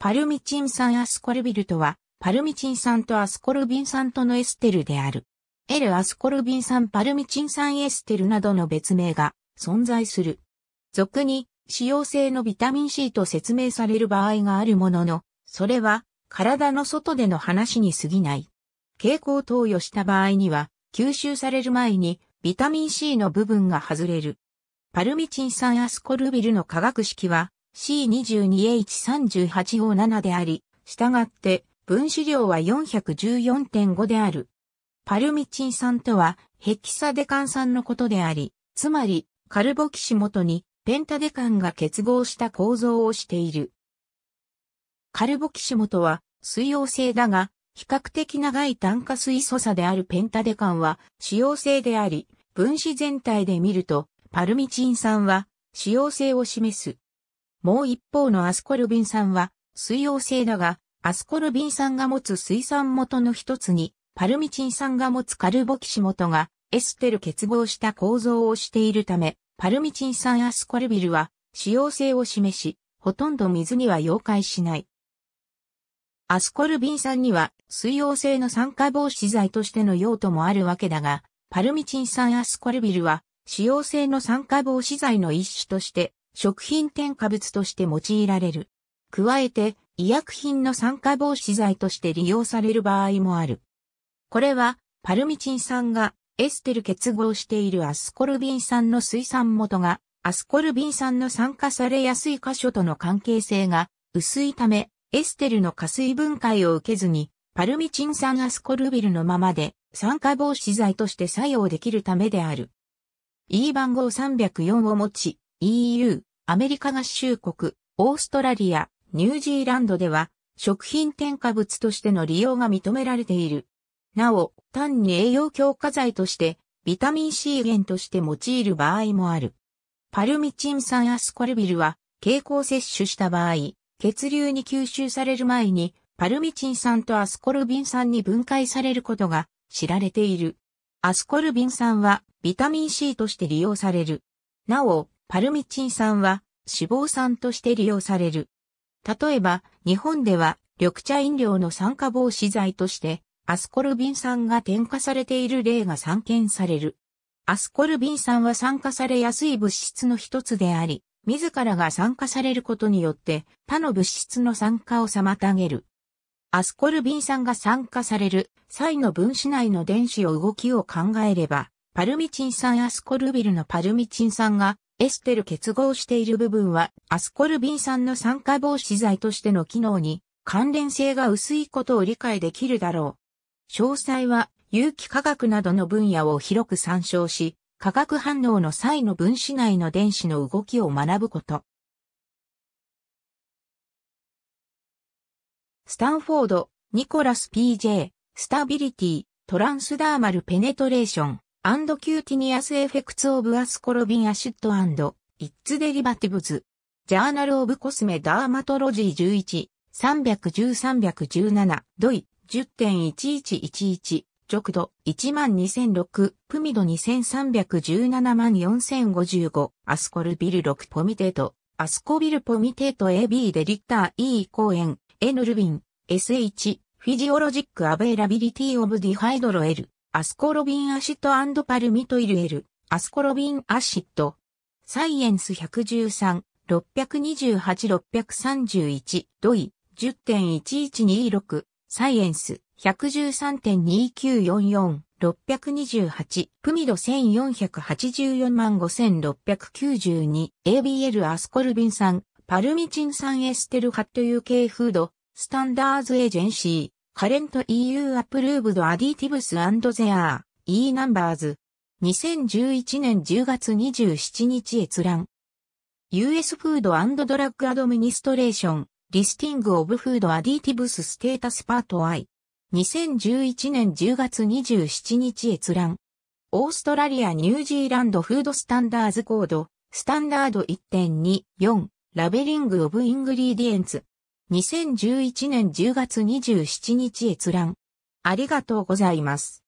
パルミチン酸アスコルビルとは、パルミチン酸とアスコルビン酸とのエステルである。L アスコルビン酸パルミチン酸エステルなどの別名が存在する。俗に、使用性のビタミン C と説明される場合があるものの、それは体の外での話に過ぎない。蛍光投与した場合には、吸収される前にビタミン C の部分が外れる。パルミチン酸アスコルビルの化学式は、c 2 2 h 3 8 5 7であり、したがって分子量は414.5である。パルミチン酸とはヘキサデカン酸のことであり、つまりカルボキシ元にペンタデカンが結合した構造をしている。カルボキシ元は水溶性だが、比較的長い炭化水素差であるペンタデカンは使用性であり、分子全体で見ると、パルミチン酸は使用性を示す。もう一方のアスコルビン酸は水溶性だが、アスコルビン酸が持つ水酸元の一つに、パルミチン酸が持つカルボキシ元がエステル結合した構造をしているため、パルミチン酸アスコルビルは使用性を示し、ほとんど水には溶解しない。アスコルビン酸には水溶性の酸化防止剤としての用途もあるわけだが、パルミチン酸アスコルビルは使用性の酸化防止剤の一種として食品添加物として用いられる。加えて、医薬品の酸化防止剤として利用される場合もある。これは、パルミチン酸がエステル結合しているアスコルビン酸の水酸元が、アスコルビン酸の酸化されやすい箇所との関係性が薄いため、エステルの加水分解を受けずに、パルミチン酸アスコルビルのままで酸化防止剤として作用できるためである。E 番号304を持ち、EU、アメリカ合衆国、オーストラリア、ニュージーランドでは、食品添加物としての利用が認められている。なお、単に栄養強化剤として、ビタミン C 源として用いる場合もある。パルミチン酸アスコルビルは、経口摂取した場合、血流に吸収される前に、パルミチン酸とアスコルビン酸に分解されることが知られている。アスコルビン酸はビタミン C として利用される。なお、パルミチン酸は脂肪酸として利用される。例えば、日本では緑茶飲料の酸化防止剤としてアスコルビン酸が添加されている例が散見される。アスコルビン酸は酸化されやすい物質の一つであり、自らが酸化されることによって他の物質の酸化を妨げる。アスコルビン酸が酸化される際の分子内の電子を動きを考えれば、パルミチン酸アスコルビルのパルミチン酸がエステル結合している部分はアスコルビン酸の酸化防止剤としての機能に関連性が薄いことを理解できるだろう。詳細は有機化学などの分野を広く参照し、化学反応の際の分子内の電子の動きを学ぶこと。スタンフォード、ニコラス PJ、スタビリティ、トランスダーマルペネトレーション。アンドキューティニアスエフェクツオブアスコロビンアシッドアンド、イッツデリバティブズ。ジャーナルオブコスメダーマトロジー11、310-317、ドイ、10.1111、直度12006、プミド23174,055、アスコルビル6ポミテート、アスコビルポミテート AB デリッター E 公園、N ルビン、SH、フィジオロジックアベイラビリティオブディハイドロエル。アスコロビンアシトパルミトイルエル、アスコロビンアシッサイエンス113、628、631、ドイ、10.1126、サイエンス113.2944。628プミド1484万5692 ABL アスコルビン酸パルミチン酸エステルハット UK フードスタンダーズエージェンシーカレント EU アプルーブドアディティブスゼアー E E-Numbers 2011年10月27日閲覧 US フードドラッグアドミニストレーションリスティングオブフードアディティブスステータスパート I 2011年10月27日閲覧オーストラリア・ニュージーランドフードスタンダーズコード、スタンダード1.24、ラベリング・オブ・イングリーディエンツ、2011年10月27日閲覧。ありがとうございます。